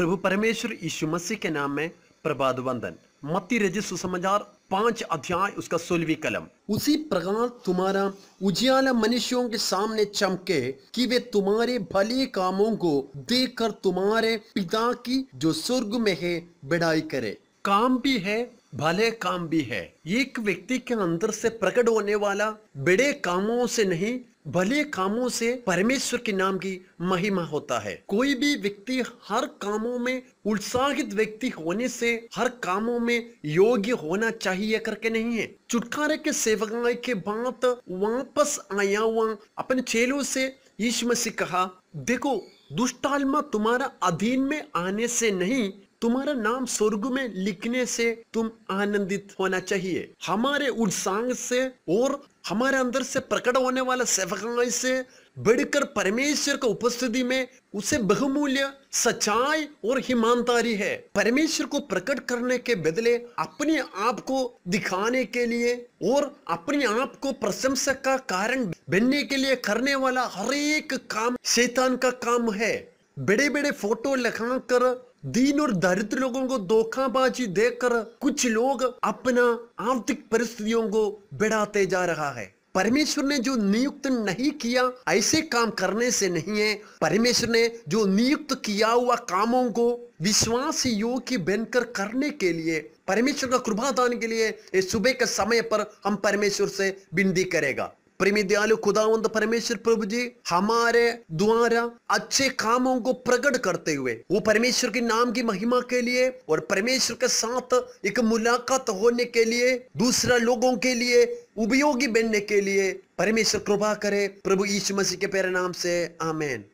प्रभु परमेश्वर यीशु मसीह के नाम में प्रभात वंदन मत्ती रजिस सुसमाचार पांच अध्याय उसका सोलहवीं कलम उसी प्रकार तुम्हारा उजियाला मनुष्यों के सामने चमके कि वे तुम्हारे भले कामों को देखकर तुम्हारे पिता की जो स्वर्ग में है बड़ाई करे काम भी है भले काम भी है एक व्यक्ति के अंदर से प्रकट होने वाला बड़े कामों से नहीं भले कामों से परमेश्वर के नाम की महिमा होता है कोई भी व्यक्ति हर कामों में उत्साहित व्यक्ति होने से हर कामों में योग्य होना चाहिए करके नहीं है छुटकारे के सेवक के बाद वापस आया हुआ अपने चेलों से यीशु मसीह कहा देखो दुष्टालमा तुम्हारा अधीन में आने से नहीं तुम्हारा नाम स्वर्ग में लिखने से तुम आनंदित होना चाहिए हमारे उत्साह से और हमारे अंदर से प्रकट होने वाला सेवकाई से बढ़कर परमेश्वर का उपस्थिति में उसे बहुमूल्य सच्चाई और ईमानदारी है परमेश्वर को प्रकट करने के बदले अपने आप को दिखाने के लिए और अपने आप को प्रशंसा का कारण बनने के लिए करने वाला हर एक काम शैतान का काम है बड़े बड़े फोटो लगाकर दीन और दरिद्र लोगों को धोखाबाजी देकर कुछ लोग अपना आर्थिक परिस्थितियों को बढ़ाते जा रहा है परमेश्वर ने जो नियुक्त नहीं किया ऐसे काम करने से नहीं है परमेश्वर ने जो नियुक्त किया हुआ कामों को विश्वास योग्य बनकर करने के लिए परमेश्वर का दान के लिए इस सुबह के समय पर हम परमेश्वर से बिंदी करेगा प्रेमी दयालु खुदावंत परमेश्वर प्रभु जी हमारे द्वारा अच्छे कामों को प्रकट करते हुए वो परमेश्वर के नाम की महिमा के लिए और परमेश्वर के साथ एक मुलाकात होने के लिए दूसरा लोगों के लिए उपयोगी बनने के लिए परमेश्वर कृपा करे प्रभु यीशु मसीह के पैर नाम से आमेन